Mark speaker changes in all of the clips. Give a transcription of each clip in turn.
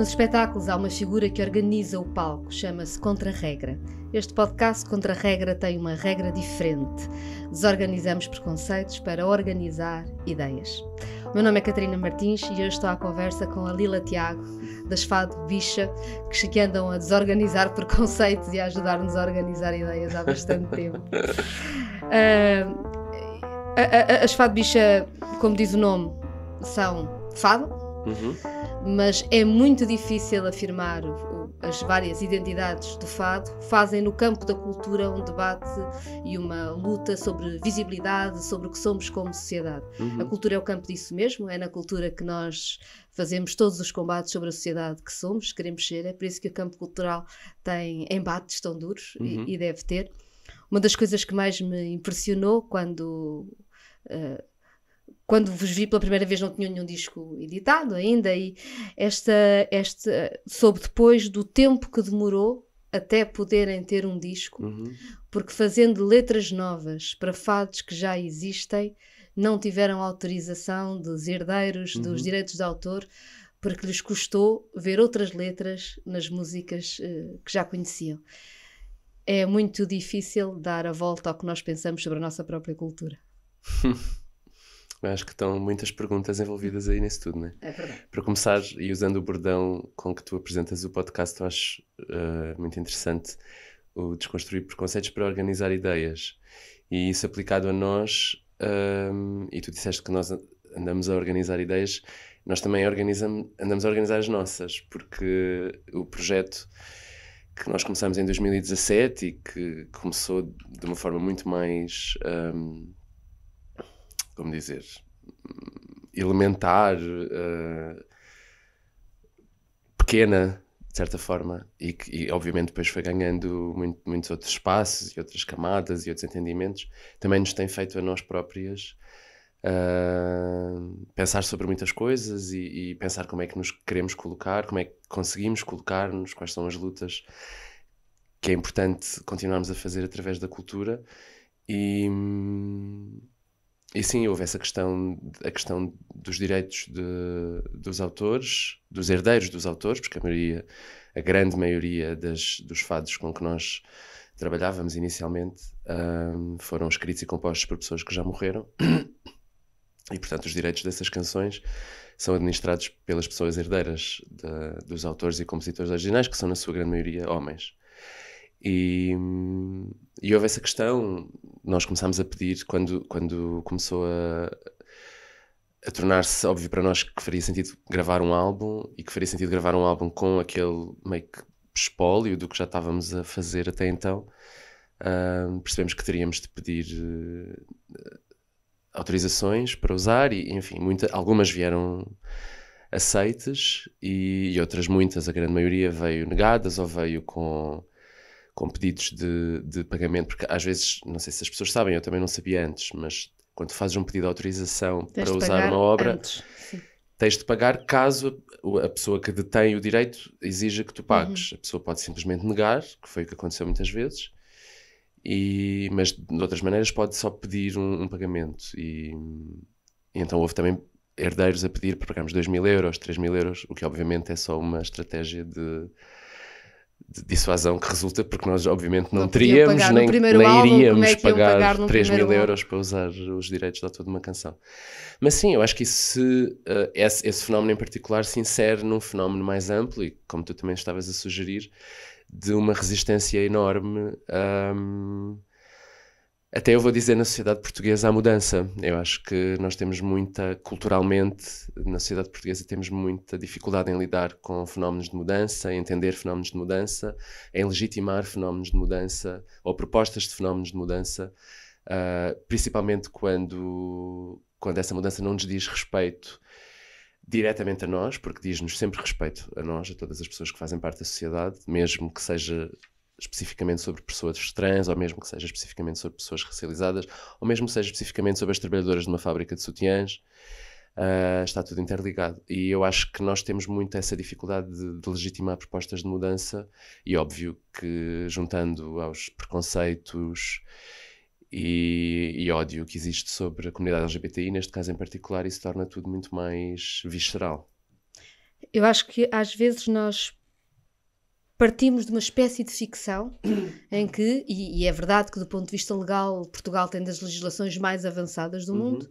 Speaker 1: Nos espetáculos há uma figura que organiza o palco, chama-se Contra-Regra. Este podcast Contra-Regra tem uma regra diferente. Desorganizamos preconceitos para organizar ideias. O meu nome é Catarina Martins e hoje estou à conversa com a Lila Tiago, das Fado Bicha, que se andam a desorganizar preconceitos e a ajudar-nos a organizar ideias há bastante tempo. Uh, ah, as Fado Bicha, como diz o nome, são fado, Uhum. Mas é muito difícil afirmar as várias identidades do fado. Fazem no campo da cultura um debate e uma luta sobre visibilidade, sobre o que somos como sociedade. Uhum. A cultura é o campo disso mesmo, é na cultura que nós fazemos todos os combates sobre a sociedade que somos, queremos ser. É por isso que o campo cultural tem embates tão duros uhum. e, e deve ter. Uma das coisas que mais me impressionou quando Uh, quando vos vi pela primeira vez não tinham nenhum disco editado ainda e esta, este soube depois do tempo que demorou até poderem ter um disco, uhum. porque fazendo letras novas para fados que já existem, não tiveram autorização dos herdeiros uhum. dos direitos de autor, porque lhes custou ver outras letras nas músicas uh, que já conheciam. É muito difícil dar a volta ao que nós pensamos sobre a nossa própria cultura.
Speaker 2: acho que estão muitas perguntas envolvidas aí nesse tudo, não é? É verdade. Para começar, e usando o bordão com que tu apresentas o podcast, eu acho uh, muito interessante o desconstruir preconceitos para organizar ideias. E isso aplicado a nós, um, ehm, e tu disseste que nós andamos a organizar ideias, nós também organizamos, andamos a organizar as nossas, porque o projeto que nós começámos em 2017 e que começou de uma forma muito mais. Um, ehm, como dizer, elementar, uh, pequena, de certa forma, e que e, obviamente depois foi ganhando muito, muitos outros espaços e outras camadas e outros entendimentos, também nos tem feito a nós próprias uh, pensar sobre muitas coisas e, e, pensar como é que nos queremos colocar, como é que conseguimos colocar-nos, quais são as lutas que é importante continuarmos a fazer através da cultura e e sim, houve essa questão, a questão dos direitos de, dos autores, dos herdeiros dos autores, porque a maioria, a grande maioria das, dos fados com que nós trabalhávamos inicialmente um, foram escritos e compostos por pessoas que já morreram. E, portanto, os direitos dessas canções são administrados pelas pessoas herdeiras de, dos autores e compositores originais, que são, na sua grande maioria, homens. E, e houve essa questão, nós começámos a pedir, quando, quando começou a, a tornar-se óbvio para nós que faria sentido gravar um álbum e que faria sentido gravar um álbum com aquele meio que espólio do que já estávamos a fazer até então, uh, percebemos que teríamos de pedir uh, autorizações para usar e, enfim, muita, algumas vieram aceitas e, e, outras muitas, a grande maioria veio negadas ou veio com com pedidos de, de pagamento, porque às vezes, não sei se as pessoas sabem, eu também não sabia antes, mas quando fazes um pedido de autorização tens para de usar uma obra, tens de pagar caso a pessoa que detém o direito exija que tu uhum. pagues. Uhum. A pessoa pode simplesmente negar, que foi o que aconteceu muitas vezes, e, mas de outras maneiras pode só pedir um, um pagamento. E, e, então houve também herdeiros a pedir para pagarmos 2 mil euros, 3 mil euros, o que obviamente é só uma estratégia de dissuasão que resulta porque nós obviamente não, não teríamos nem, nem álbum, é iríamos é pagar, pagar 3 mil álbum. euros para usar os direitos de autor de uma canção mas sim, eu acho que isso, uh, esse, esse, fenómeno em particular se insere num fenómeno mais amplo e como tu também estavas a sugerir de uma resistência enorme um, até eu vou dizer, na sociedade portuguesa há mudança. Eu acho que nós temos muita, culturalmente, na sociedade portuguesa temos muita dificuldade em lidar com fenómenos de mudança, em entender fenómenos de mudança, em legitimar fenómenos de mudança ou propostas de fenómenos de mudança, uh, principalmente quando, quando essa mudança não nos diz respeito diretamente a nós, porque diz-nos sempre respeito a nós, a todas as pessoas que fazem parte da sociedade, mesmo que seja especificamente sobre pessoas trans, ou mesmo que seja especificamente sobre pessoas racializadas, ou mesmo que seja especificamente sobre as trabalhadoras de uma fábrica de sutiãs. Uh, está tudo interligado. E eu acho que nós temos muito essa dificuldade de, de, legitimar propostas de mudança, e óbvio que juntando aos preconceitos e, e, ódio que existe sobre a comunidade LGBTI, neste caso em particular, isso torna tudo muito mais visceral.
Speaker 1: Eu acho que às vezes nós partimos de uma espécie de ficção em que, e, e, é verdade que do ponto de vista legal Portugal tem das legislações mais avançadas do uhum. mundo,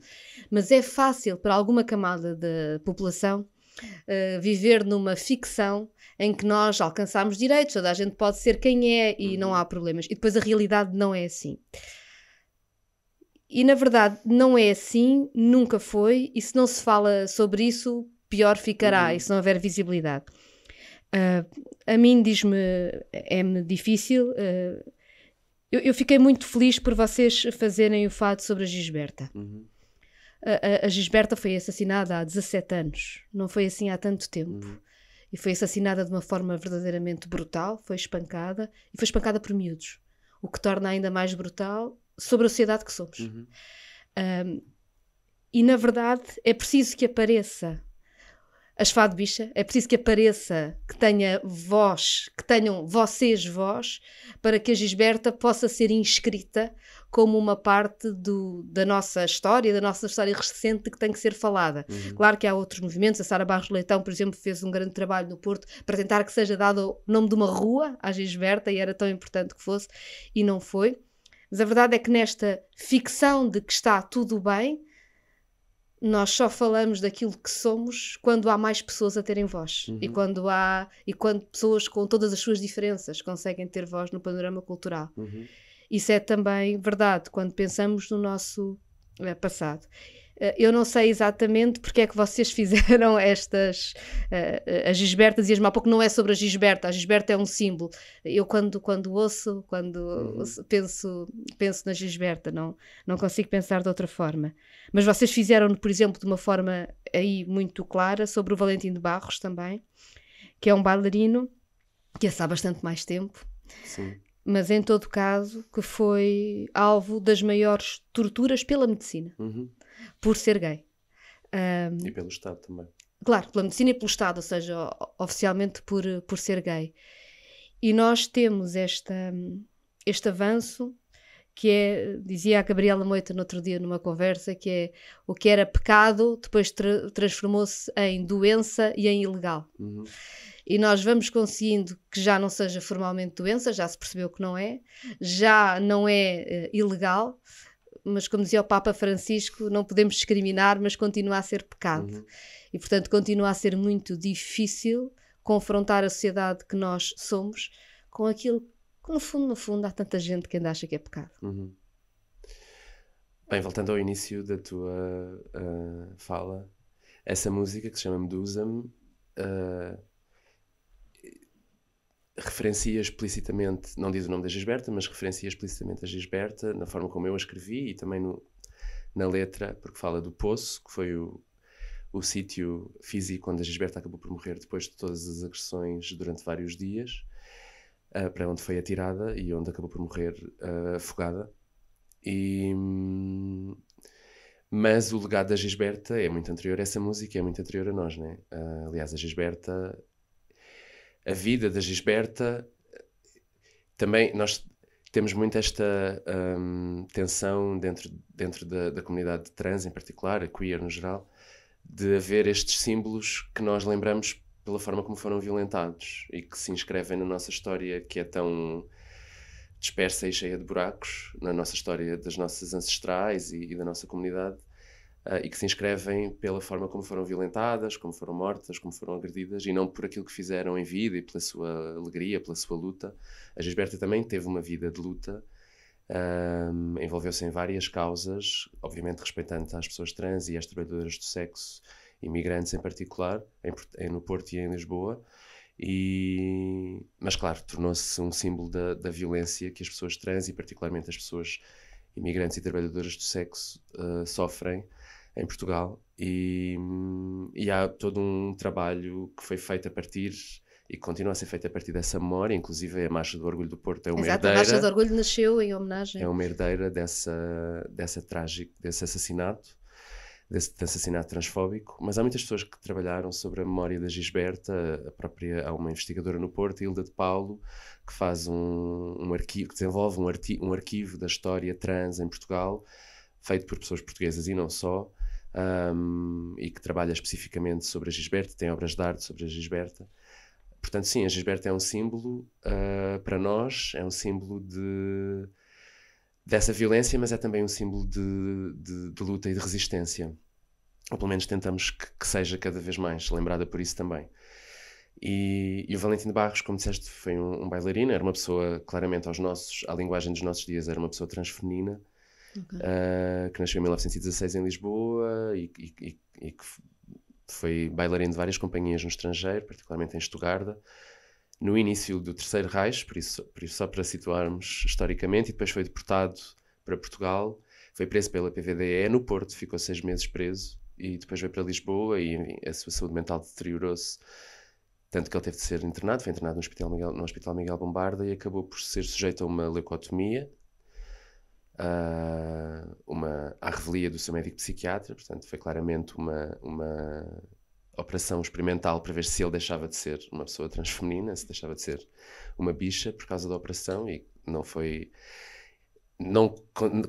Speaker 1: mas é fácil para alguma camada da população uh, viver numa ficção em que nós alcançamos direitos, toda a gente pode ser quem é e uhum. não há problemas. E depois a realidade não é assim. E na verdade não é assim, nunca foi, e se não se fala sobre isso, pior ficará, uhum. e se não houver visibilidade. Uh, a mim diz-me, é-me difícil. Uh, eu, eu, fiquei muito feliz por vocês fazerem o fato sobre a Gisberta. Uhum. A, a, Gisberta foi assassinada há 17 anos, não foi assim há tanto tempo. Uhum. E foi assassinada de uma forma verdadeiramente brutal, foi espancada, e foi espancada por miúdos, o que torna ainda mais brutal sobre a sociedade que somos. Uhum. Ah, e na verdade é preciso que apareça as Fado Bicha. É preciso que apareça, que tenha voz, que tenham vocês voz, para que a Gisberta possa ser inscrita como uma parte do, da nossa história, da nossa história recente que tem que ser falada. Uhum. Claro que há outros movimentos, a Sara Barros Leitão, por exemplo, fez um grande trabalho no Porto para tentar que seja dado o nome de uma rua à Gisberta e era tão importante que fosse e não foi. Mas a verdade é que nesta ficção de que está tudo bem, nós só falamos daquilo que somos quando há mais pessoas a terem voz uhum. e quando há e quando pessoas com todas as suas diferenças conseguem ter voz no panorama cultural uhum. isso é também verdade quando pensamos no nosso é, passado eh, eu não sei exatamente porque é que vocês fizeram estas, eh, eh, as Gisbertas e as Mapa, porque não é sobre a Gisberta, a Gisberta é um símbolo. Eu quando, quando ouço, quando uhum. penso, penso na Gisberta, não, não consigo pensar de outra forma. Mas vocês fizeram, por exemplo, de uma forma aí muito clara, sobre o Valentim de Barros também, que é um bailarino que está há bastante mais tempo. Sim. Mas em todo caso, que foi alvo das maiores torturas pela medicina. Uhum por ser gay.
Speaker 2: Um, e pelo Estado também.
Speaker 1: Claro, pela medicina e pelo Estado, ou seja, oficialmente por, por ser gay. E nós temos esta, este avanço que é, dizia a Gabriela Moita no outro dia numa conversa, que é o que era pecado depois tra transformou-se em doença e em ilegal. Uhum. E nós vamos conseguindo que já não seja formalmente doença, já se percebeu que não é, já não é uh, ilegal, mas como dizia o Papa Francisco, não podemos discriminar, mas continua a ser pecado. Uhum. E portanto continua a ser muito difícil confrontar a sociedade que nós somos com aquilo que no fundo, no fundo, há tanta gente que ainda acha que é pecado.
Speaker 2: Uhum. Bem, voltando ao início da tua uh, fala, essa música que se chama Medusa-me uh, ah, referencia explicitamente, não diz o nome da Gisberta, mas referencia explicitamente a Gisberta na forma como eu a escrevi e também no, na letra, porque fala do Poço, que foi o, o sítio físico onde a Gisberta acabou por morrer depois de todas as agressões durante vários dias, uh, para onde foi atirada e onde acabou por morrer uh, afogada. E, hum, mas o legado da Gisberta é muito anterior a essa música, é muito anterior a nós, né? Uh, aliás, a Gisberta a vida da Gisberta também nós temos muito esta um, tensão dentro, dentro da, da comunidade de trans em particular, a queer no geral, de haver estes símbolos que nós lembramos pela forma como foram violentados e que se inscrevem na nossa história que é tão dispersa e cheia de buracos, na nossa história das nossas ancestrais e, e da nossa comunidade, uh, e que se inscrevem pela forma como foram violentadas, como foram mortas, como foram agredidas e não por aquilo que fizeram em vida e pela sua alegria, pela sua luta. A Gisberta também teve uma vida de luta, um, envolveu-se em várias causas, obviamente respeitando as pessoas trans e as trabalhadoras do sexo, imigrantes em particular, em, em, no Porto e em Lisboa. E, mas claro, tornou-se um símbolo da, da violência que as pessoas trans e particularmente as pessoas imigrantes e trabalhadoras do sexo uh, sofrem em Portugal e, e, há todo um trabalho que foi feito a partir e continua a ser feito a partir dessa memória, inclusive a Marcha do Orgulho do Porto é uma Exato, herdeira. A Marcha do
Speaker 1: Orgulho nasceu em homenagem. É
Speaker 2: uma herdeira dessa, dessa trágica desse assassinato, desse, desse, assassinato transfóbico. Mas há muitas pessoas que trabalharam sobre a memória da Gisberta, a própria, há uma investigadora no Porto, Hilda de Paulo, que faz um, um arquivo, que desenvolve um, arti, um arquivo da história trans em Portugal, feito por pessoas portuguesas e não só um, e que trabalha especificamente sobre a Gisberta, tem obras de arte sobre a Gisberta. Portanto, sim, a Gisberta é um símbolo uh, para nós, é um símbolo de, dessa violência, mas é também um símbolo de, de, de luta e de resistência. Ou pelo menos tentamos que, que seja cada vez mais lembrada por isso também. E, e, o Valentim de Barros, como disseste, foi um, um, bailarino, era uma pessoa, claramente, aos nossos, à linguagem dos nossos dias, era uma pessoa transfeminina okay. uh, que nasceu em 1916 em Lisboa e, e, e, e que foi bailarino de várias companhias no estrangeiro, particularmente em Estugarda, no início do Terceiro Reich, por isso, por isso só para situarmos historicamente, e depois foi deportado para Portugal, foi preso pela PVDE no Porto, ficou seis meses preso, e depois veio para Lisboa e enfim, a sua saúde mental deteriorou-se, tanto que ele teve de ser internado, foi internado no Hospital Miguel, no Hospital Miguel Bombarda e acabou por ser sujeito a uma leucotomia, uh, uma, à revelia do seu médico psiquiatra, portanto, foi claramente uma, uma operação experimental para ver se ele deixava de ser uma pessoa transfeminina, se deixava de ser uma bicha por causa da operação e não foi. Não,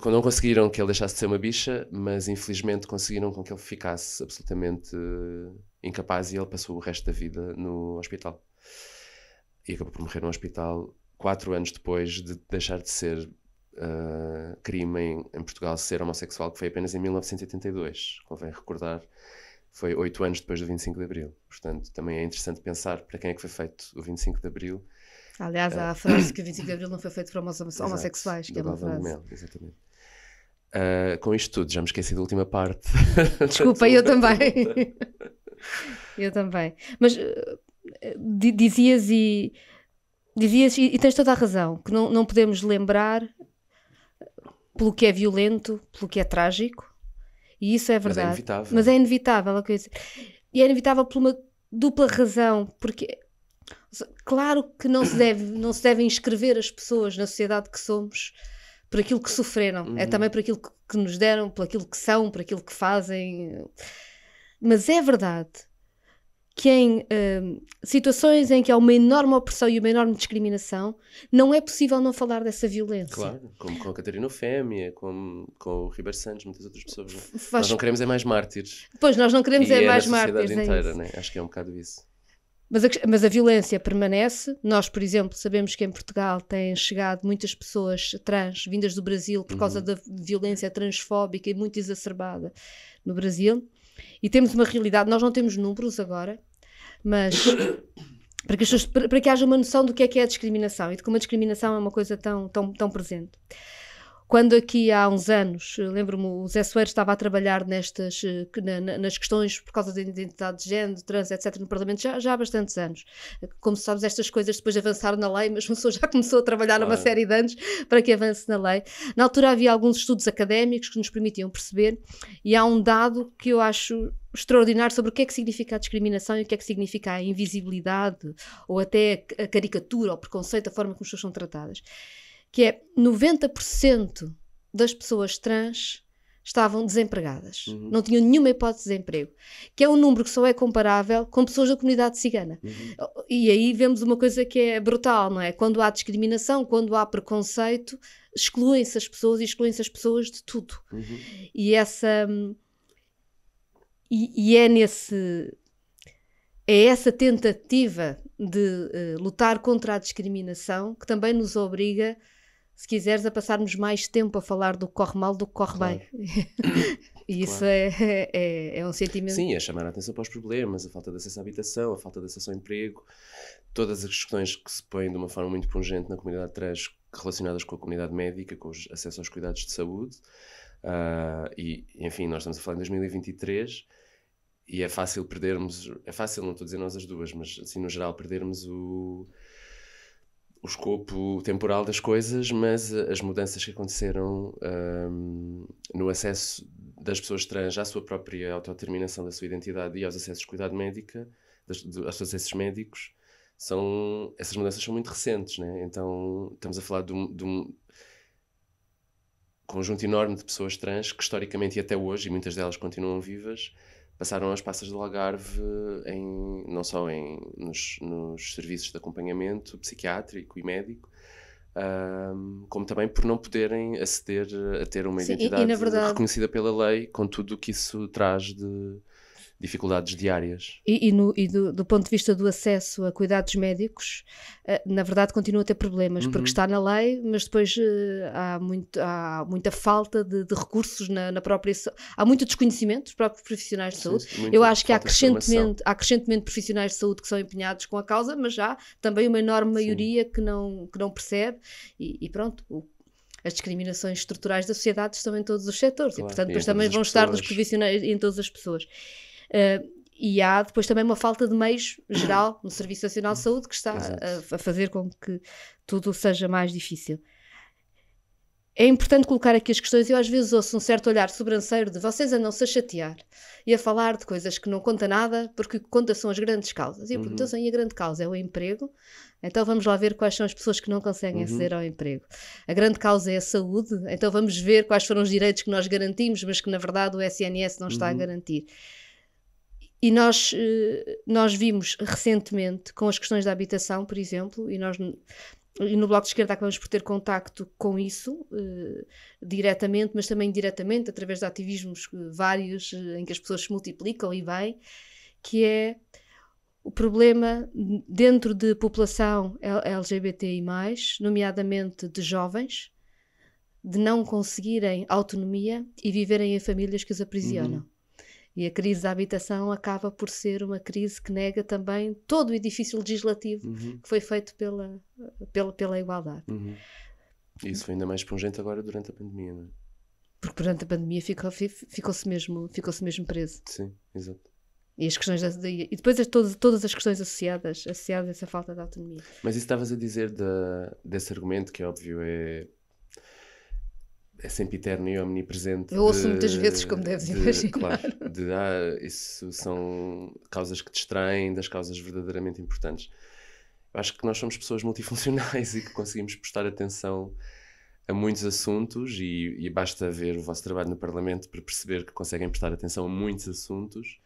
Speaker 2: não conseguiram que ele deixasse de ser uma bicha, mas infelizmente conseguiram com que ele ficasse absolutamente incapaz e ele passou o resto da vida no hospital. E acabou por morrer no hospital quatro anos depois de deixar de ser uh, crime em, em, Portugal ser homossexual, que foi apenas em 1982, convém recordar, foi oito anos depois do 25 de Abril. Portanto, também é interessante pensar para quem é que foi feito o 25 de Abril.
Speaker 1: Aliás, há uh, eh, a frase que o 25 de Abril não foi feito para homossexuais, que é uma frase.
Speaker 2: Mel, exatamente. Uh, com isto tudo, já me esqueci da última parte. Desculpa, eu também.
Speaker 1: eu também. Mas dizias e dizias e, e, tens toda a razão que não, não podemos lembrar pelo que é violento, pelo que é trágico, e isso é verdade. Mas é inevitável. Mas é inevitável, é o que eu E é inevitável por uma dupla razão, porque claro que não se, deve, não se devem inscrever as pessoas na sociedade que somos por aquilo que sofreram, é uhum. é também por aquilo que, que nos deram, por aquilo que são, por aquilo que fazem. Mas é verdade que em uh, situações em que há uma enorme opressão e uma enorme discriminação, não é possível não falar dessa violência. Claro,
Speaker 2: como com a Catarina Fêmea, como com o Ribeiro Santos, muitas outras pessoas. Faz... Nós não queremos é mais mártires. Pois, nós não queremos e é, é mais mártires. É inteira, é né? Acho que é um bocado isso.
Speaker 1: Mas a, mas a, violência permanece. Nós, por exemplo, sabemos que em Portugal têm chegado muitas pessoas trans vindas do Brasil por uhum. causa da violência transfóbica e muito exacerbada no Brasil. E temos uma realidade, nós não temos números agora, mas para que, pessoas, para que haja uma noção do que é que é a discriminação e de como a discriminação é uma coisa tão, tão, tão presente. Quando aqui há uns anos, eh, lembro-me, o Zé Soares estava a trabalhar nestas, eh, na, nas questões por causa da identidade de género, trans, etc., no Parlamento, já, já há bastantes anos. Eh, como sabes, estas coisas depois avançaram na lei, mas uma pessoa já começou a trabalhar claro. uma série de anos para que avance na lei. Na altura havia alguns estudos académicos que nos permitiam perceber, e há um dado que eu acho extraordinário sobre o que é que significa a discriminação e o que é que significa a invisibilidade ou até a caricatura, o preconceito, a forma como as pessoas são tratadas que é 90% das pessoas trans estavam desempregadas, uhum. não tinham nenhuma hipótese de emprego, que é um número que só é comparável com pessoas da comunidade cigana. Uhum. E aí vemos uma coisa que é brutal, não é? Quando há discriminação, quando há preconceito, excluem-se as pessoas e excluem-se as pessoas de tudo. Uhum. E essa hum, e, e, é nesse é essa tentativa de uh, lutar contra a discriminação que também nos obriga a se quiseres, a passarmos mais tempo a falar do que corre mal do que corre claro. bem. e isso é, é, é, um sentimento. Sim, é
Speaker 2: chamar a atenção para os problemas, a falta de acesso à habitação, a falta de acesso ao emprego, todas as questões que se põem de uma forma muito pungente na comunidade trans relacionadas com a comunidade médica, com o acesso aos cuidados de saúde. Uh, e, enfim, nós estamos a falar em 2023 e é fácil perdermos, é fácil, não estou a dizer nós as duas, mas assim no geral, perdermos o o escopo temporal das coisas, mas eh, as mudanças que aconteceram um, no acesso das pessoas trans à sua própria autodeterminação da sua identidade e aos acessos de cuidado médica, das, de, aos acessos médicos, são, essas mudanças são muito recentes, né? Então, estamos a falar de um, de um conjunto enorme de pessoas trans que historicamente e até hoje, e muitas delas continuam vivas, passaram as passas do Algarve em, não só em, nos, nos serviços de acompanhamento psiquiátrico e médico, um, como também por não poderem aceder a ter uma Sim, identidade e, e verdade, reconhecida pela lei, com tudo o que isso traz de dificuldades diárias.
Speaker 1: E, e, no, e do, do, ponto de vista do acesso a cuidados médicos, eh, na verdade continua a ter problemas, uhum. porque está na lei, mas depois eh, há, muito, há muita falta de, de recursos na, na, própria. Há muito desconhecimento dos próprios profissionais de saúde. Sim, Eu acho que há crescentemente, há crescentemente profissionais de saúde que são empenhados com a causa, mas já há também uma enorme maioria que não, que não percebe, e, e pronto. O, as discriminações estruturais da sociedade estão em todos os setores claro, e, portanto, depois também vão estar nos profissionais em todas as pessoas. Uh, e há depois também uma falta de meios geral no Serviço Nacional de hum, Saúde que está a, a, fazer com que tudo seja mais difícil. É importante colocar aqui as questões. Eu às vezes ouço um certo olhar sobranceiro de vocês a não se chatear e a falar de coisas que não conta nada, porque o que conta são as grandes causas. E eu pergunto, uhum. então, a grande causa é o emprego, então vamos lá ver quais são as pessoas que não conseguem uhum. aceder ao emprego. A grande causa é a saúde, então vamos ver quais foram os direitos que nós garantimos, mas que na verdade o SNS não está uhum. a garantir. E nós, eh, nós vimos recentemente, com as questões da habitação, por exemplo, e nós e no Bloco de Esquerda acabamos por ter contacto com isso, eh, diretamente, mas também indiretamente, através de ativismos eh, vários, eh, em que as pessoas se multiplicam e bem, que é o problema dentro de população LGBTI, nomeadamente de jovens, de não conseguirem autonomia e viverem em famílias que os aprisionam. Uhum. E a crise da habitação acaba por ser uma crise que nega também todo o edifício legislativo uhum. que foi feito pela, pela, pela igualdade.
Speaker 2: Uhum. Isso foi ainda mais pungente agora durante a pandemia, não é?
Speaker 1: Porque durante a pandemia ficou-se ficou mesmo, ficou mesmo preso.
Speaker 2: Sim, exato.
Speaker 1: E as questões da, e depois as, todas, todas as questões associadas, associadas a essa falta de autonomia.
Speaker 2: Mas isso estavas a dizer desse argumento que é óbvio é é sempre eterno e omnipresente. Eu ouço de, muitas vezes, como deves de, imaginar. Claro, de, ah, isso são causas que distraem das causas verdadeiramente importantes. Eu acho que nós somos pessoas multifuncionais e que conseguimos prestar atenção a muitos assuntos e, e basta ver o vosso trabalho no Parlamento para perceber que conseguem prestar atenção a muitos assuntos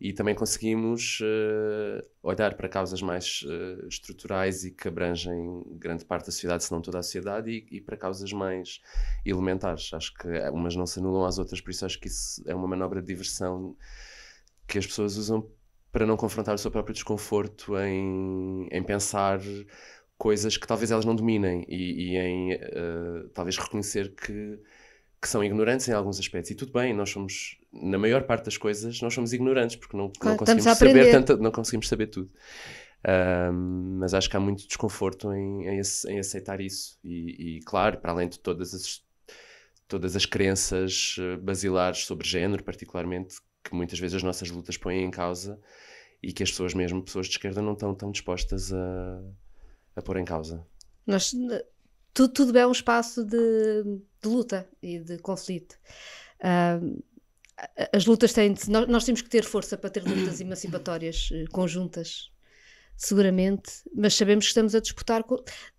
Speaker 2: e também conseguimos uh, olhar para causas mais uh, estruturais e que abrangem grande parte da sociedade, se não toda a sociedade, e, e, para causas mais elementares. Acho que umas não se anulam às outras, por isso acho que isso é uma manobra de diversão que as pessoas usam para não confrontar o seu próprio desconforto em, em pensar coisas que talvez elas não dominem e, e em uh, talvez reconhecer que, que são ignorantes em alguns aspectos. E tudo bem, nós somos na maior parte das coisas, nós somos ignorantes, porque não, claro, não conseguimos saber tanto, não conseguimos saber tudo. Um, mas acho que há muito desconforto em, em, em aceitar isso. E, e, claro, para além de todas as, todas as crenças eh, basilares sobre género, particularmente, que muitas vezes as nossas lutas põem em causa e que as pessoas, mesmo pessoas de esquerda, não estão tão dispostas a, a pôr em causa.
Speaker 1: Nós, tudo, tudo é um espaço de, de luta e de conflito. Um, as lutas têm nós, nós, temos que ter força para ter lutas emancipatórias eh, conjuntas seguramente mas sabemos que estamos a disputar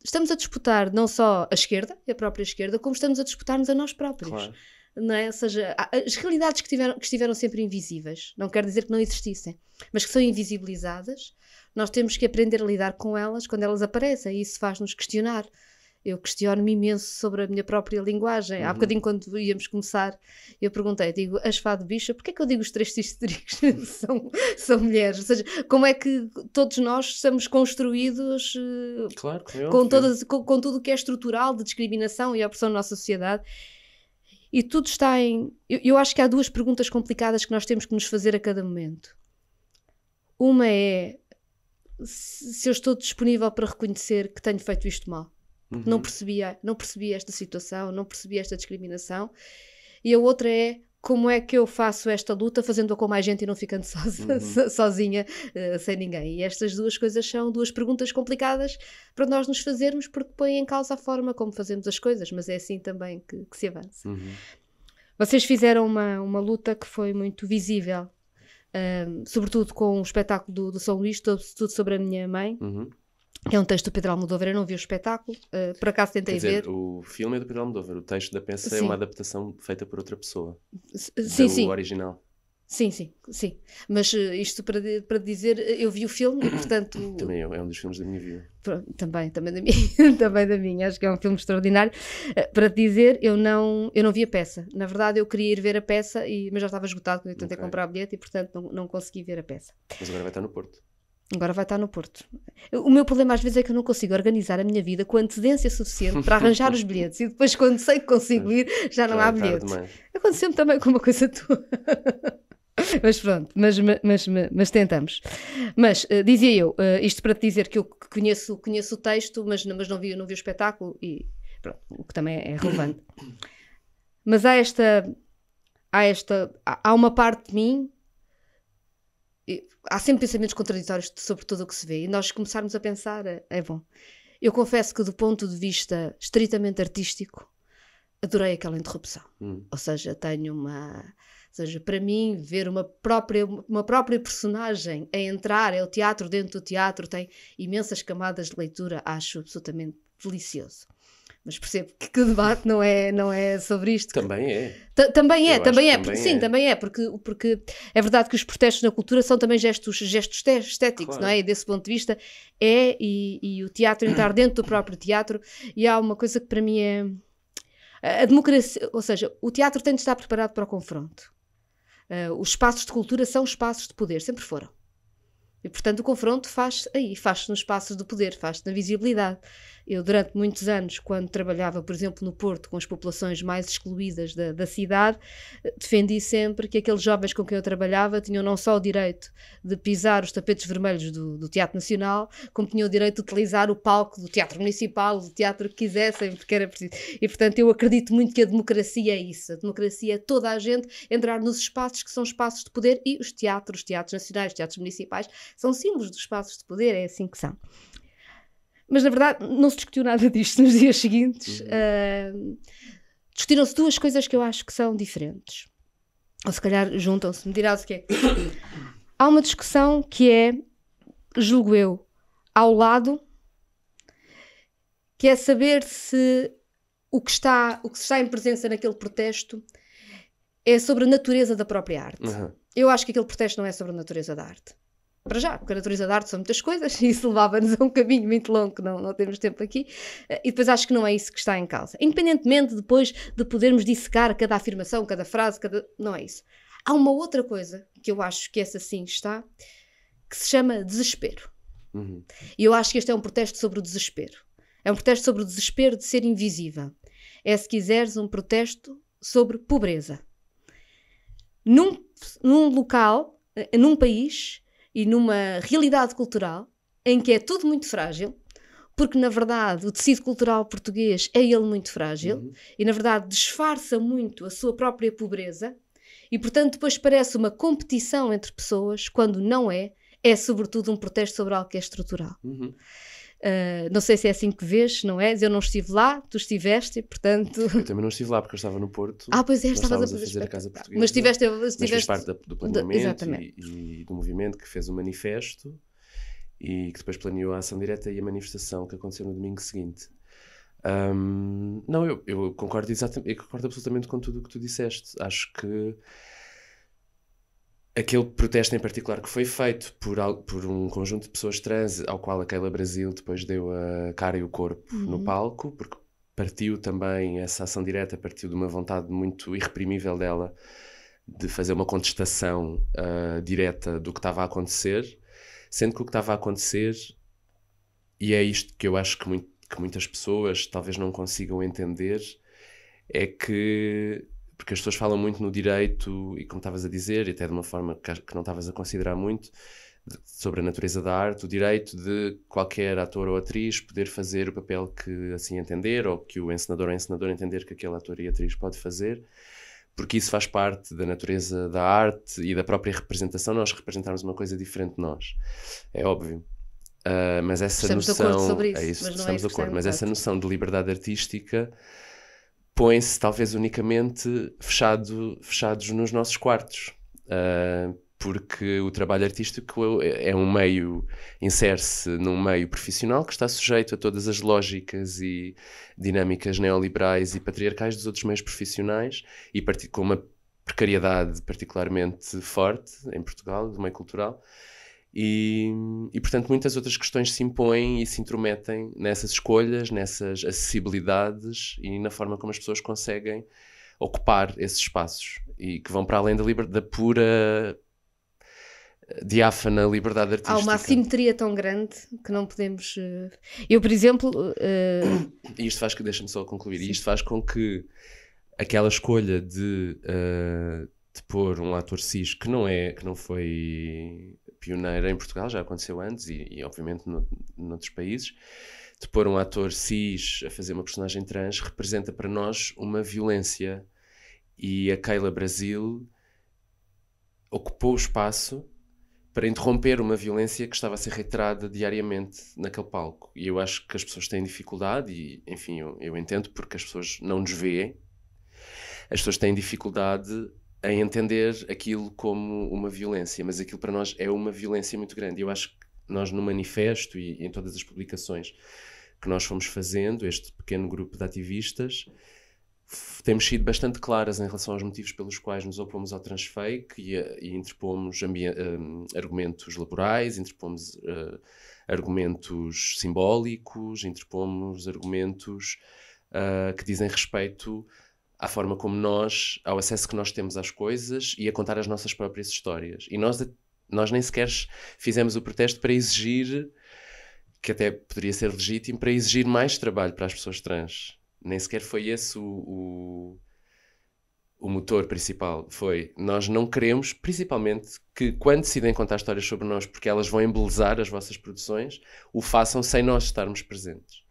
Speaker 1: estamos a disputar não só a esquerda a própria esquerda como estamos a disputar-nos a nós próprios claro. não é ou seja as realidades que tiveram que estiveram sempre invisíveis não quer dizer que não existissem mas que são invisibilizadas nós temos que aprender a lidar com elas quando elas aparecem e isso faz-nos questionar eu questiono-me imenso sobre a minha própria linguagem. Uhum. Há bocadinho, quando íamos começar, eu perguntei, digo, as fado bicha, porquê é que eu digo os três tisterigos são, são mulheres? Ou seja, como é que todos nós somos construídos eh, claro,
Speaker 2: é com, todas,
Speaker 1: com, com, tudo o que é estrutural de discriminação e opressão na nossa sociedade? E tudo está em... Eu, eu acho que há duas perguntas complicadas que nós temos que nos fazer a cada momento. Uma é se eu estou disponível para reconhecer que tenho feito isto mal Uhum. Não, percebia, não percebia esta situação, não percebia esta discriminação. E a outra é como é que eu faço esta luta fazendo-a com mais gente e não ficando uhum. so uhum. sozinha, uh, sem ninguém? E estas duas coisas são duas perguntas complicadas para nós nos fazermos, porque põem em causa a forma como fazemos as coisas, mas é assim também que, que se avança. Uhum. Vocês fizeram uma, uma luta que foi muito visível, um, sobretudo com o espetáculo do, do São Luís, tudo, sobre a minha mãe. Uhum. É um texto do Pedro Almodóvar, eu não vi o espetáculo, uh, por acaso tentei dizer,
Speaker 2: ver. O filme é do Pedro Almodóvar, o texto da peça é sim. é uma adaptação feita por outra pessoa.
Speaker 1: S sim, sim. original. Sim, sim, sim. Mas uh, isto para, para dizer, eh, eu vi o filme e, portanto.
Speaker 2: Também é, é um dos filmes da minha vida.
Speaker 1: Também, também da minha, também da minha. Acho que é um filme extraordinário. Uh, para dizer, eu não, eu não vi a peça. Na verdade, eu queria ir ver a peça, e, mas já estava esgotado, quando eu tentei okay. comprar o bilhete e, portanto, não, não consegui ver a peça.
Speaker 2: Mas agora vai estar no Porto. Agora
Speaker 1: vai estar no Porto. O meu problema às vezes é que eu não consigo organizar a minha vida com antecedência suficiente para arranjar os bilhetes e depois, quando sei que consigo ir, já não já é há bilhete. Aconteceu-me também com uma coisa tua. mas pronto, mas, mas, mas, mas tentamos. Mas uh, dizia eu, uh, isto para te dizer que eu conheço, conheço o texto, mas, mas não, vi, não vi o espetáculo e pronto, o que também é relevante. mas há esta, há esta, há uma parte de mim há sempre pensamentos contraditórios sobre tudo o que se vê e nós começarmos a pensar é bom. Eu confesso que do ponto de vista estritamente artístico adorei aquela interrupção. Hum. Ou seja, tenho uma ou seja, para mim, ver uma própria, uma própria personagem a entrar, é o teatro dentro do teatro, tem imensas camadas de leitura, acho absolutamente delicioso. Mas percebo que o debate não é, não é sobre isto. Também é. T também é, também é. Também é. Sim, também é. Porque, porque é verdade que os protestos na cultura são também gestos, gestos estéticos, claro. não é? E desse ponto de vista é, e, e o teatro entrar dentro do próprio teatro. E há uma coisa que para mim é. A democracia, ou seja, o teatro tem de estar preparado para o confronto. Uh, os espaços de cultura são espaços de poder, sempre foram. E, portanto, o confronto faz aí, faz-se nos espaços do poder, faz-se na visibilidade. Eu, durante muitos anos, quando trabalhava, por exemplo, no Porto, com as populações mais excluídas da, da cidade, defendi sempre que aqueles jovens com quem eu trabalhava tinham não só o direito de pisar os tapetes vermelhos do, do Teatro Nacional, como tinham o direito de utilizar o palco do Teatro Municipal, do teatro que quisessem, porque era preciso. E, portanto, eu acredito muito que a democracia é isso. A democracia é toda a gente entrar nos espaços que são espaços de poder e os teatros, os teatros nacionais, os teatros municipais, são símbolos dos espaços de poder, é assim que são. Mas na verdade não se discutiu nada disto nos dias seguintes. Uhum. Uh, Discutiram-se duas coisas que eu acho que são diferentes. Ou se calhar juntam-se, me dirás o que é. Há uma discussão que é, julgo eu, ao lado, que é saber se o que está, o que está em presença naquele protesto é sobre a natureza da própria arte. Uhum. Eu acho que aquele protesto não é sobre a natureza da arte para já, porque a natureza da arte são muitas coisas e isso levava-nos a um caminho muito longo que não, não temos tempo aqui. Eh, e depois acho que não é isso que está em causa. Independentemente depois de podermos dissecar cada afirmação, cada frase, cada. Não é isso. Há uma outra coisa que eu acho que essa sim está, que se chama desespero. Uhum. E eu acho que este é um protesto sobre o desespero. É um protesto sobre o desespero de ser invisível. É, se quiseres, um protesto sobre pobreza. Num, num local, eh, num país e numa realidade cultural em que é tudo muito frágil, porque na verdade o tecido cultural português é ele muito frágil uhum. e na verdade disfarça muito a sua própria pobreza e portanto depois parece uma competição entre pessoas quando não é, é sobretudo um protesto sobre algo que é estrutural. Uhum. Uh, não sei se é assim que vês, não é? Eu não estive lá, tu
Speaker 2: estiveste,
Speaker 1: portanto. Eu
Speaker 2: também não estive lá porque eu estava no Porto. Ah, pois é, estavas a, a fazer a casa portuguesa. Mas tiveste. tiveste... Mas fiz parte do planeamento do, e, e do movimento que fez o manifesto e que depois planeou a ação direta e a manifestação que aconteceu no domingo seguinte. Um, não, eu, eu, concordo exatamente, eu concordo absolutamente com tudo o que tu disseste. Acho que aquele protesto em particular que foi feito por, por um conjunto de pessoas trans, ao qual a Keila Brasil depois deu a cara e o corpo uhum. no palco, porque partiu também, essa ação direta partiu de uma vontade muito irreprimível dela de fazer uma contestação uh, direta do que estava a acontecer, sendo que o que estava a acontecer, e é isto que eu acho que, muito, que muitas pessoas talvez não consigam entender, é que porque as pessoas falam muito no direito, e como estavas a dizer, e até de uma forma que não estavas a considerar muito, sobre a natureza da arte, o direito de qualquer ator ou atriz poder fazer o papel que assim entender, ou que o encenador ou encenador entender que aquele ator e atriz pode fazer, porque isso faz parte da natureza da arte e da própria representação, nós representarmos uma coisa diferente de nós. É óbvio. Uh, mas essa estamos noção. De acordo sobre isso, é isso, mas é estamos de acordo, mas essa noção de liberdade artística põe-se talvez unicamente fechado, fechados nos nossos quartos. Uh, porque o trabalho artístico é um meio, insere-se num meio profissional que está sujeito a todas as lógicas e dinâmicas neoliberais e patriarcais dos outros meios profissionais e com uma precariedade particularmente forte em Portugal, do meio cultural. E, e, portanto, muitas outras questões se impõem e se intrometem nessas escolhas, nessas acessibilidades e na forma como as pessoas conseguem ocupar esses espaços e que vão para além da, da pura diáfana liberdade artística. Há uma
Speaker 1: assimetria tão grande que não podemos. Eh, eu, por exemplo. Uh...
Speaker 2: E isto faz que. Deixa-me só concluir. Sim. Isto faz com que aquela escolha de. Uh, de pôr um ator cis que não é que não foi pioneira em Portugal, já aconteceu antes e, e obviamente no, noutros países, de pôr um ator cis a fazer uma personagem trans representa para nós uma violência. E a Keila Brasil ocupou o espaço para interromper uma violência que estava a ser reiterada diariamente naquele palco. E eu acho que as pessoas têm dificuldade, e enfim, eu, eu entendo porque as pessoas não nos veem, as pessoas têm dificuldade a entender aquilo como uma violência, mas aquilo para nós é uma violência muito grande. Eu acho que nós no manifesto e em todas as publicações que nós fomos fazendo, este pequeno grupo de ativistas, temos sido bastante claras em relação aos motivos pelos quais nos opomos ao transfake e, eh, e interpomos um, eh, argumentos laborais, interpomos uh, argumentos simbólicos, interpomos argumentos uh, que dizem respeito à forma como nós, ao acesso que nós temos às coisas e a contar as nossas próprias histórias. E nós, nós nem sequer fizemos o protesto para exigir, que até poderia ser legítimo, para exigir mais trabalho para as pessoas trans. Nem sequer foi esse o, o, o motor principal. Foi, nós não queremos, principalmente, que quando decidem contar histórias sobre nós, porque elas vão embelezar as vossas produções, o façam sem nós estarmos presentes.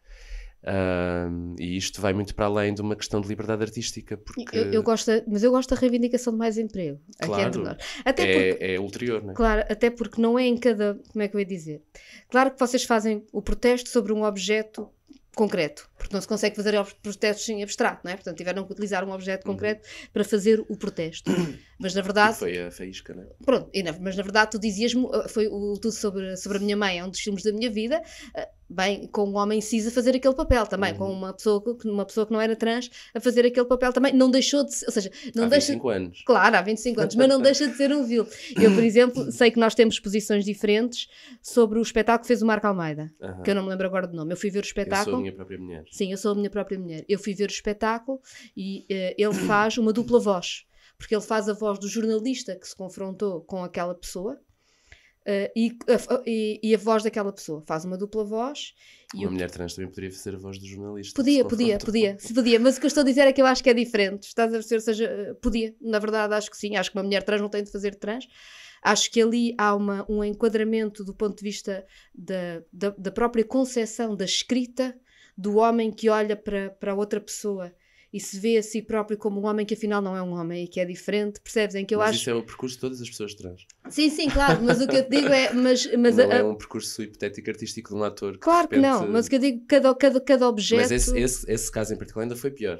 Speaker 2: Uh, e isto vai muito para além de uma questão de liberdade artística. Porque... Eu, eu
Speaker 1: gosto, mas eu gosto da reivindicação de mais emprego. É claro, até é, porque,
Speaker 2: é ulterior, não é? Claro,
Speaker 1: até porque não é em cada. Como é que eu ia dizer? Claro que vocês fazem o protesto sobre um objeto concreto, porque não se consegue fazer protestos em abstrato, não é? Portanto, tiveram que utilizar um objeto uhum. concreto uhum. para fazer o protesto. Mas na verdade. E
Speaker 2: foi a faísca, não é?
Speaker 1: Pronto, na, mas na verdade tu dizias ah, foi o tudo sobre, sobre a minha mãe, é um dos filmes da minha vida. Uh, bem com um homem cis a fazer aquele papel também, uhum. com uma pessoa, uma pessoa que não era trans a fazer aquele papel também, não deixou de ser, ou seja, não há deixa 25 anos. Claro, há 25 anos, mas não deixa de ser um vil. Eu, por exemplo, sei que nós temos posições diferentes sobre o espetáculo que fez o Marco Almeida, uhum. que eu não me lembro agora do nome. Eu fui ver o espetáculo. Eu sou a minha própria mulher. Sim, eu sou a minha própria mulher. Eu fui ver o espetáculo e uh, ele faz uma dupla voz porque ele faz a voz do jornalista que se confrontou com aquela pessoa, ah, e, a, e, e, a voz daquela pessoa. Faz uma dupla voz. uma
Speaker 2: mulher que... trans também poderia ser a voz do jornalista. Podia, podia,
Speaker 1: podia, se podia. Mas o que eu estou a dizer é que eu acho que é diferente. Estás a dizer Ou seja, ah, podia. Na verdade, acho que sim. Acho que uma mulher trans não tem de fazer trans. Acho que ali há uma, um enquadramento do ponto de vista da, da, da própria concepção da escrita do homem que olha para, para outra pessoa e se vê a si próprio como um homem que afinal não é um homem e que é diferente, percebes? Em que eu mas acho. Isso
Speaker 2: é o percurso de todas as pessoas trans Sim, sim, claro, mas o que eu te digo é.
Speaker 1: Mas, mas não a... é um
Speaker 2: percurso hipotético artístico de um ator. Que claro que não, mas o
Speaker 1: que eu digo, cada, cada, cada objeto. Mas esse,
Speaker 2: esse, esse caso em particular ainda foi pior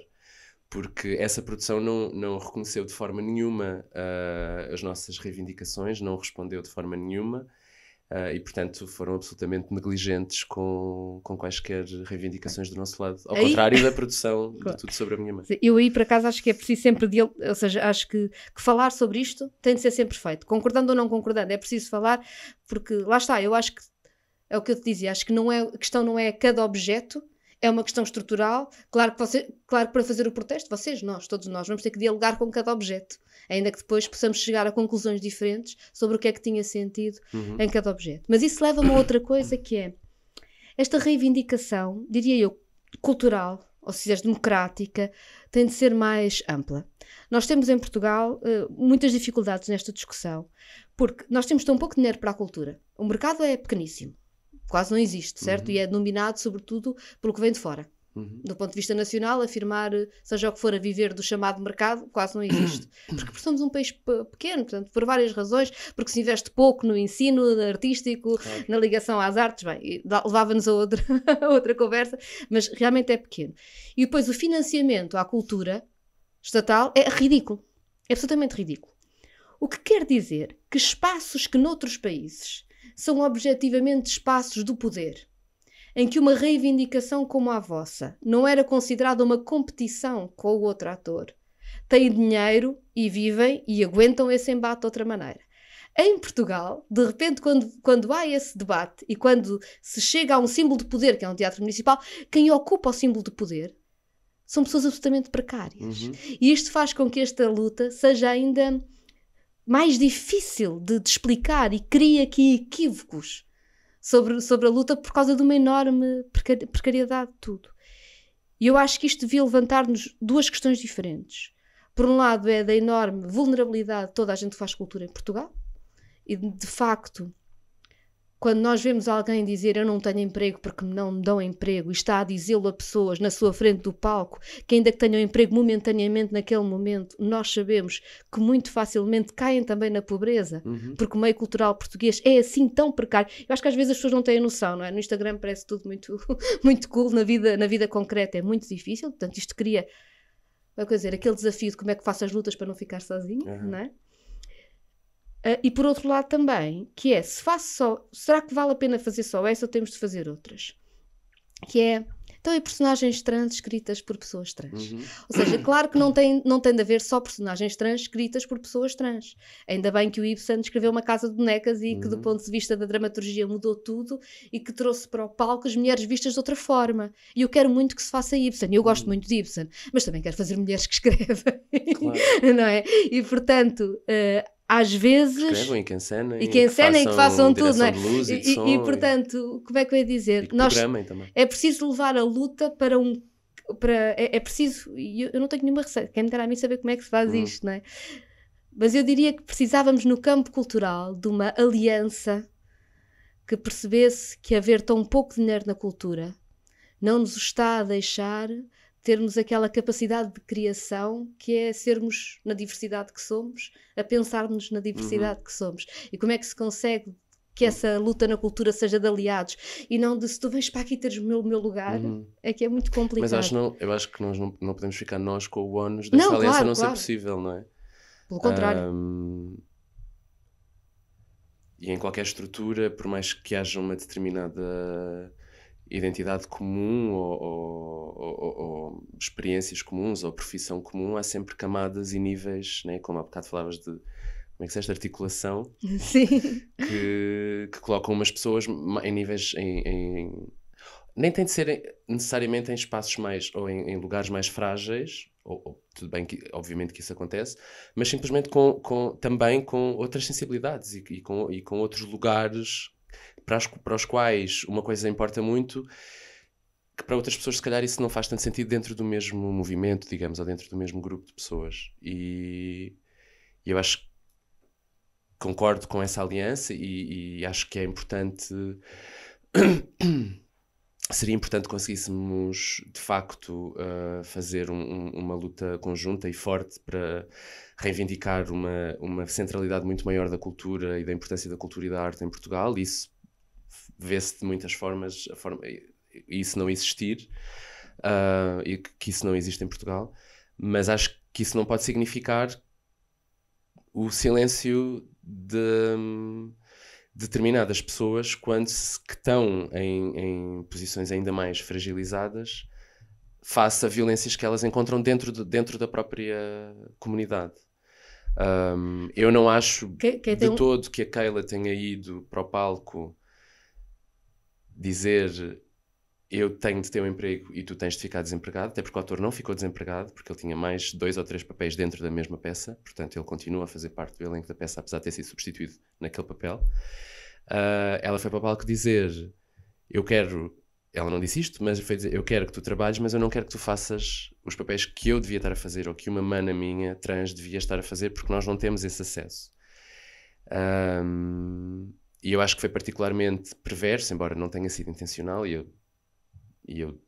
Speaker 2: porque essa produção não, não reconheceu de forma nenhuma uh, as nossas reivindicações, não respondeu de forma nenhuma, Uh, e, portanto, foram absolutamente negligentes com, com quaisquer reivindicações do nosso lado. Ao aí... contrário da produção de Tudo Sobre a Minha Mãe.
Speaker 1: Eu aí, para casa, acho que é preciso sempre de... Ou seja, acho que, que falar sobre isto tem de ser sempre feito. Concordando ou não concordando, é preciso falar porque, lá está, eu acho que... É o que eu te dizia, acho que não é, a questão não é cada objeto, é uma questão estrutural. Claro que, você, claro que para fazer o protesto, vocês, nós, todos nós, vamos ter que dialogar com cada objeto, ainda que depois possamos chegar a conclusões diferentes sobre o que é que tinha sentido uhum. em cada objeto. Mas isso leva-me a outra coisa que é esta reivindicação, diria eu, cultural, ou se democrática, tem de ser mais ampla. Nós temos em Portugal eh, muitas dificuldades nesta discussão, porque nós temos tão pouco dinheiro para a cultura. O mercado é pequeníssimo quase não existe, certo? Uhum. E é dominado, sobretudo, pelo que vem de fora. Uhum. Do ponto de vista nacional, afirmar, eh, seja o que for, a viver do chamado mercado, quase não existe. Porque somos um país pequeno, portanto, por várias razões, porque se investe pouco no ensino artístico, claro. na ligação às artes, bem, levava-nos a outra, a outra conversa, mas realmente é pequeno. E depois o financiamento à cultura estatal é ridículo. É absolutamente ridículo. O que quer dizer que espaços que noutros países são objetivamente espaços do poder, em que uma reivindicação como a vossa não era considerada uma competição com o outro ator. Têm dinheiro e vivem e aguentam esse embate de outra maneira. Em Portugal, de repente, quando, quando há esse debate e quando se chega a um símbolo de poder, que é um teatro municipal, quem ocupa o símbolo de poder são pessoas absolutamente precárias. Uhum. E isto faz com que esta luta seja ainda mais difícil de, de explicar e cria aqui equívocos sobre, sobre a luta por causa de uma enorme precariedade de tudo. E eu acho que isto devia levantar-nos duas questões diferentes. Por um lado, é da enorme vulnerabilidade de toda a gente que faz cultura em Portugal, e de facto quando nós vemos alguém dizer eu não tenho emprego porque não me dão emprego e está a dizê-lo a pessoas na sua frente do palco que ainda que tenham emprego momentaneamente naquele momento, nós sabemos que muito facilmente caem também na pobreza, uhum. porque o meio cultural português é assim tão precário. Eu acho que às vezes as pessoas não têm noção, não é? No Instagram parece tudo muito, muito cool, na vida, na vida concreta é muito difícil, portanto isto cria, vai é dizer, aquele desafio de como é que faço as lutas para não ficar sozinho, uhum. não é? Uh, e por outro lado também, que é, se faço só, será que vale a pena fazer só essa ou temos de fazer outras? Que é, então e personagens trans escritas por pessoas trans. Uhum. Ou seja, claro que não tem, não tem de haver só personagens trans escritas por pessoas trans. Ainda bem que o Ibsen escreveu uma casa de bonecas e uhum. que do uhum. ponto de vista da dramaturgia mudou tudo e que trouxe para o palco as mulheres vistas de outra forma. E eu quero muito que se faça Ibsen. Eu gosto uhum. muito de Ibsen, mas também quero fazer mulheres que escrevem. Claro. não é? E portanto... Uh, às vezes. e que encenem. E que encenem e que façam, tudo, não é? Luz, e, som, e, portanto, como é que eu ia dizer? E que Nós, também. É preciso levar a luta para um. Para, é, é preciso. Eu, eu, não tenho nenhuma receita, quem me dará a mim saber como é que se faz hum. isto, não é? Mas eu diria que precisávamos, no campo cultural, de uma aliança que percebesse que haver tão pouco dinheiro na cultura não nos está a deixar termos aquela capacidade de criação que é sermos na diversidade que somos, a pensarmos na diversidade uhum. que somos. E como é que se consegue que essa luta na cultura seja de aliados e não de se tu vens para aqui teres o meu, meu lugar, uhum. é que é muito complicado. Mas acho
Speaker 2: não, eu acho que nós não, não podemos ficar nós com o ónus dessa não, aliança claro, não claro. ser possível, não é? Pelo contrário. Um, e em qualquer estrutura, por mais que haja uma determinada identidade comum ou, ou, ou, ou, experiências comuns ou profissão comum, há sempre camadas e níveis, né? como há bocado falavas de como é que disseste, articulação, que, que, colocam umas pessoas em níveis, em, em, nem tem de ser necessariamente em espaços mais, ou em, em lugares mais frágeis, ou, ou, tudo bem que obviamente que isso acontece, mas simplesmente com, com também com outras sensibilidades e, e, com, e com outros lugares para, as, para os quais uma coisa importa muito, que para outras pessoas se calhar isso não faz tanto sentido dentro do mesmo movimento, digamos, ou dentro do mesmo grupo de pessoas. E, e eu acho que concordo com essa aliança e, e acho que é importante. seria importante conseguíssemos de facto uh, fazer um, um, uma luta conjunta e forte para reivindicar uma, uma centralidade muito maior da cultura e da importância da cultura e da arte em Portugal. Isso vê-se de muitas formas a forma, isso não existir uh, e que isso não existe em Portugal, mas acho que isso não pode significar o silêncio de determinadas pessoas quando se, que estão em, em posições ainda mais fragilizadas face a violências que elas encontram dentro, de, dentro da própria comunidade. Um, eu não acho que, que de um... todo que a Keila tenha ido para o palco dizer eu tenho de ter um emprego e tu tens de ficar desempregado, até porque o ator não ficou desempregado, porque ele tinha mais dois ou três papéis dentro da mesma peça, portanto ele continua a fazer parte do elenco da peça, apesar de ter sido substituído naquele papel. Uh, ela foi para o palco dizer: Eu quero. Ela não disse isto, mas foi dizer: Eu quero que tu trabalhes, mas eu não quero que tu faças os papéis que eu devia estar a fazer ou que uma mana minha trans devia estar a fazer, porque nós não temos esse acesso. Um, ah, e eu acho que foi particularmente perverso, embora não tenha sido intencional, e eu, e eu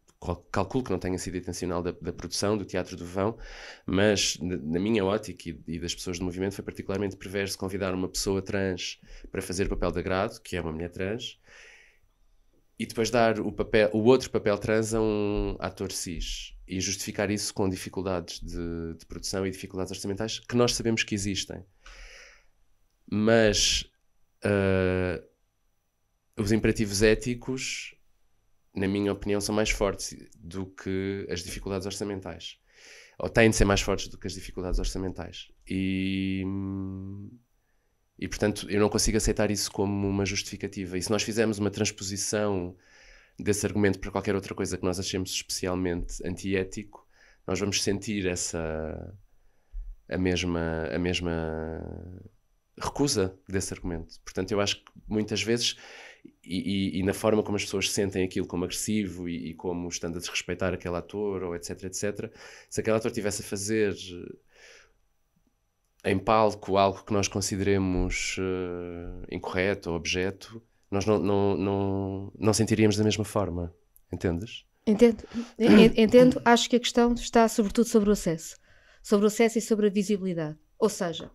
Speaker 2: calculo que não tenha sido intencional da, da produção do Teatro do Vão, mas na, na minha ótica e, e, das pessoas do movimento foi particularmente perverso convidar uma pessoa trans para fazer o papel de agrado, que é uma mulher trans, e depois dar o, papel, o outro papel trans a um ator cis e justificar isso com dificuldades de, de produção e dificuldades orçamentais que nós sabemos que existem. Mas uh, os imperativos éticos, na minha opinião, são mais fortes do que as dificuldades orçamentais. Ou têm de ser mais fortes do que as dificuldades orçamentais. E, e portanto, eu não consigo aceitar isso como uma justificativa. E se nós fizermos uma transposição desse argumento para qualquer outra coisa que nós achemos especialmente antiético, nós vamos sentir essa a mesma a mesma recusa desse argumento. Portanto, eu acho que muitas vezes, e, e, e na forma como as pessoas sentem aquilo como agressivo e, e, como estando a desrespeitar aquele ator, ou etc, etc, se aquele ator tivesse a fazer eh, em palco algo que nós consideremos uh, incorreto ou objeto, nós não, não, não, não sentiríamos da mesma forma. Entendes?
Speaker 1: Entendo. Entendo. Acho que a questão está sobretudo sobre o acesso. Sobre o acesso e sobre a visibilidade. Ou seja,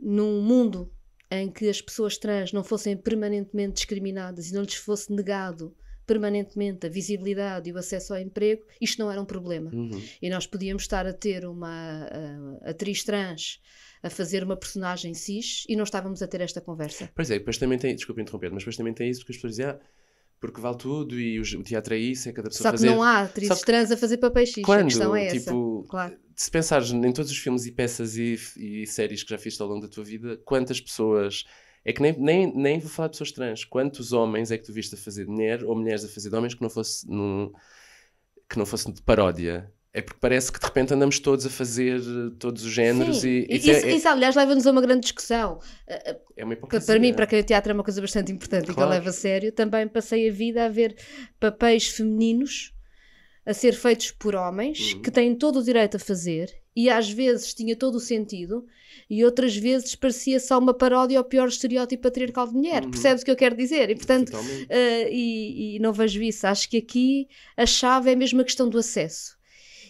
Speaker 1: num mundo em que as pessoas trans não fossem permanentemente discriminadas e não lhes fosse negado permanentemente a visibilidade e o acesso ao emprego, isto não era um problema. Uhum. E nós podíamos estar a ter uma ah, atriz trans a fazer uma personagem cis e não estávamos a ter esta conversa.
Speaker 2: Pois é, depois também tem, desculpa interromper, mas depois também tem isso que as pessoas dizem, ah, porque vale tudo e o teatro é isso, é cada pessoa Só fazer... Só que não há atrizes que...
Speaker 1: trans a fazer papéis X, Quando? a questão é tipo,
Speaker 2: essa. Claro. Se pensares em todos os filmes e peças e, e, séries que já fizeste ao longo da tua vida, quantas pessoas... É que nem, nem, nem vou falar de pessoas trans. Quantos homens é que tu viste a fazer de mulher ou mulheres a fazer de homens que não fosse num, que não fosse de paródia? É porque parece que de repente andamos todos a fazer eh, todos os géneros Sim. e. e isso, é, isso,
Speaker 1: aliás, leva-nos a uma grande discussão. Eh, eh, é uma hipocrisia. Para mim, para quem o é teatro é uma coisa bastante importante claro. e que eu levo a sério, também passei a vida a ver papéis femininos a ser feitos por homens uhum. que têm todo o direito a fazer e às vezes tinha todo o sentido e outras vezes parecia só uma paródia ao pior estereótipo patriarcal de mulher. Uhum. Percebes o que eu quero dizer? E portanto, uh, e, e não vejo isso. Acho que aqui a chave é mesmo a questão do acesso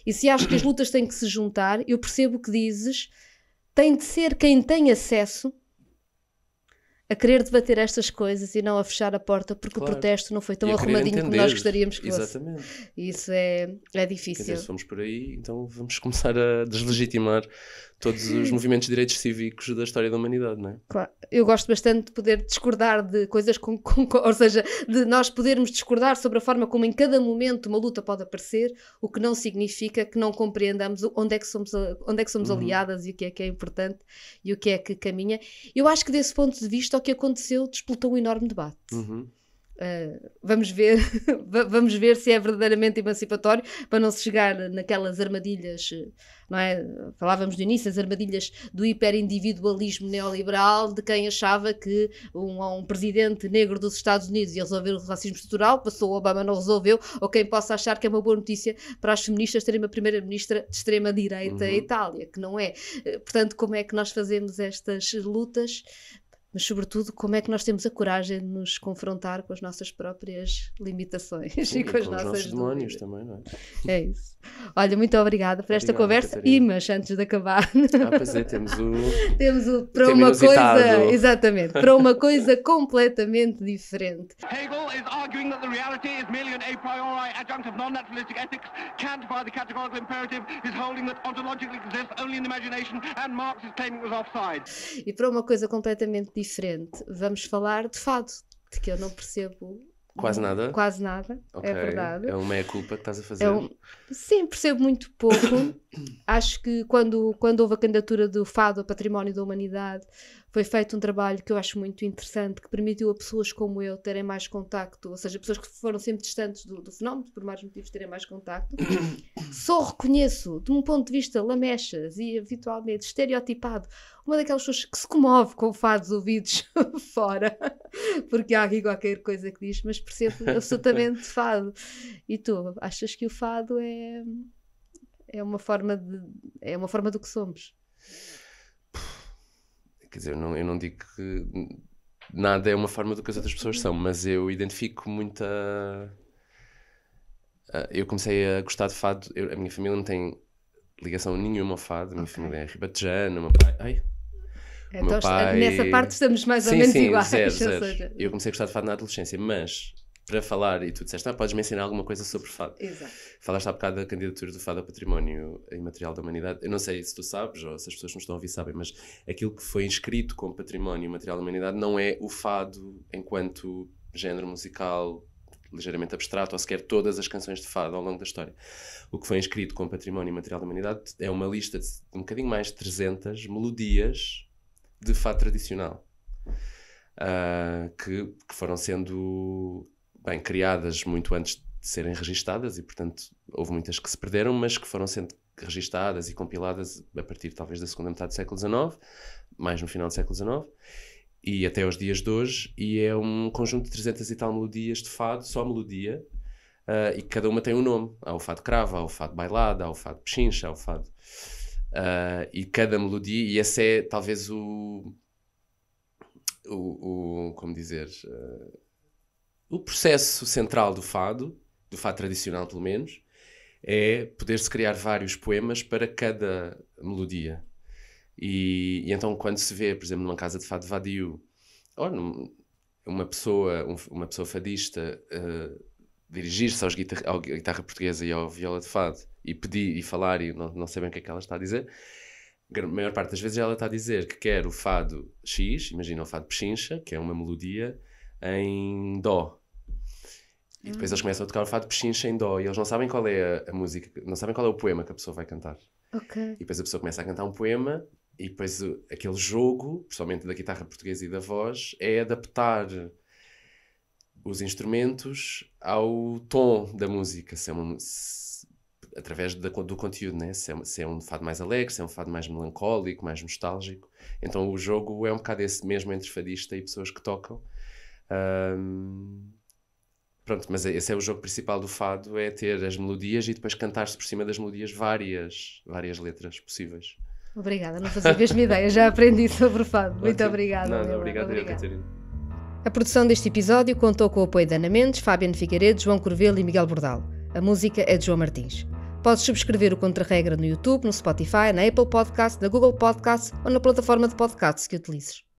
Speaker 1: e se acho que as lutas têm que se juntar, eu percebo o que dizes, tem de ser quem tem acesso a querer debater estas coisas e não a fechar a porta porque claro. o protesto não foi tão arrumadinho entender. como nós gostaríamos que fosse. Exatamente. Isso é, é difícil. Dizer, se
Speaker 2: vamos por aí, então vamos começar a deslegitimar todos os movimentos de direitos cívicos da história da humanidade, não é?
Speaker 1: Claro. Eu gosto bastante de poder discordar de coisas com, com, com, ou seja, de nós podermos discordar sobre a forma como em cada momento uma luta pode aparecer, o que não significa que não compreendamos onde é que somos, onde é que somos uhum. aliadas e o que é que é importante e o que é que caminha. Eu acho que desse ponto de vista só que aconteceu, despoletou um enorme debate. Uhum. Uh, vamos ver vamos ver se é verdadeiramente emancipatório para não se chegar naquelas armadilhas não é falávamos do início as armadilhas do hiperindividualismo neoliberal de quem achava que um, um presidente negro dos Estados Unidos ia resolver o racismo estrutural passou Obama não resolveu ou quem possa achar que é uma boa notícia para as feministas terem uma primeira ministra de extrema direita uhum. em Itália que não é ah, portanto como é que nós fazemos estas lutas mas sobretudo como é que nós temos a coragem de nos confrontar com as nossas próprias limitações Sim, e com, e as com nossas os
Speaker 2: demónios também, não
Speaker 1: é? É isso. Olha, muito obrigada por esta Obrigado, conversa Catarina. e mas antes de acabar, ah, pois é,
Speaker 2: temos o
Speaker 1: temos o para uma inusitado. coisa, exatamente, para uma coisa completamente diferente. Hegel
Speaker 2: is arguing that the reality is merely an a priori adjunct of non-naturalistic ethics. Kant by the categorical imperative is holding that ontologically exists only in imagination and Marx is claiming it was offside. E para
Speaker 1: uma coisa completamente diferente, vamos falar de fado, de que eu não percebo.
Speaker 2: Quase nada? Quase
Speaker 1: nada, é okay. é verdade. É uma
Speaker 2: meia-culpa que estás a é fazer. É um...
Speaker 1: Sim, percebo muito pouco. Acho que quando, quando houve a candidatura do Fado a Património da Humanidade, foi feito um trabalho que eu acho muito interessante, que permitiu a pessoas como eu terem mais contacto, ou seja, pessoas que foram sempre distantes do, do fenómeno, por mais motivos terem mais contacto. Só reconheço, de um ponto de vista lamechas e habitualmente estereotipado, uma daquelas pessoas que se comove com fados ouvidos fora, porque há aqui qualquer coisa que diz, mas percebo absolutamente fado. E tu, achas que o fado é, é, uma, forma de, é uma forma do que somos?
Speaker 2: quer dizer, não, eu não digo que nada é uma forma do que as outras pessoas são, mas eu identifico muita. Ah, eu comecei a gostar de fado. Eu, a minha família não tem ligação nenhuma ao fado. A minha okay. família é ribatejana, o meu pai. Ai, é, então, meu pai... Nessa parte estamos mais ou menos sim, iguais. Zero, zero. Seja... Eu comecei a gostar de fado na adolescência, mas para falar e tu disseste, ah, podes mencionar alguma coisa sobre fado. Exato. Falaste há bocado da candidatura do fado a património imaterial da humanidade. Eu não sei se tu sabes ou se as pessoas que nos estão a ouvir sabem, mas aquilo que foi inscrito como património imaterial da humanidade não é o fado enquanto género musical ligeiramente abstrato, ou sequer todas as canções de fado ao longo da história. O que foi inscrito como património imaterial da humanidade é uma lista de um bocadinho mais de 300 melodias de fado tradicional. Uh, que, que foram sendo bem, criadas muito antes de serem registadas e, portanto, houve muitas que se perderam, mas que foram sendo registadas e compiladas a partir, talvez, da segunda metade do século XIX, mais no final do século XIX, e até aos dias de hoje, e é um conjunto de 300 e tal melodias de fado, só melodia, Uh, e cada uma tem um nome. Há o fado cravo, há o fado bailado, há o fado pechincha, há o fado. Uh, e cada melodia, e esse é talvez o. o, o como dizer. Uh, o processo central do fado, do fado tradicional pelo menos, é poder-se criar vários poemas para cada melodia. E, e, então quando se vê, por exemplo, numa casa de fado vadio, ou num, uma pessoa, um, uma pessoa fadista uh, dirigir-se aos à guitarra portuguesa e ao viola de fado e pedir e falar e não, não sabem o que é que ela está a dizer, a maior parte das vezes ela está a dizer que quer o fado X, imagina o fado Pechincha, que é uma melodia em Dó, e depois eles começam a tocar o fado pechincha em dó e eles não sabem qual é a, a, música, não sabem qual é o poema que a pessoa vai cantar. Ok. E depois a pessoa começa a cantar um poema e depois aquele jogo, principalmente da guitarra portuguesa e da voz, é adaptar os instrumentos ao tom da música, se é uma, se, através da, do conteúdo, né? Se é, se é, um fado mais alegre, se é um fado mais melancólico, mais nostálgico. Então o jogo é um bocado esse mesmo entre fadista e pessoas que tocam. Um, Pronto, mas é, esse é o jogo principal do fado, é ter as melodias e depois cantar-se por cima das melodias várias, várias letras possíveis. Obrigada, não fazia a mesma
Speaker 1: ideia, já aprendi sobre o fado. Muito, Muito obrigada. Não, não, obrigado, obrigado. Catarina. A produção deste episódio contou com o apoio de Ana Mendes, Fabiano Figueiredo, João Corvelo e Miguel Bordal. A música é de João Martins. Podes subscrever o Contra-Regra no YouTube, no Spotify, na Apple Podcasts, na Google Podcasts ou na plataforma de podcasts que utilizes.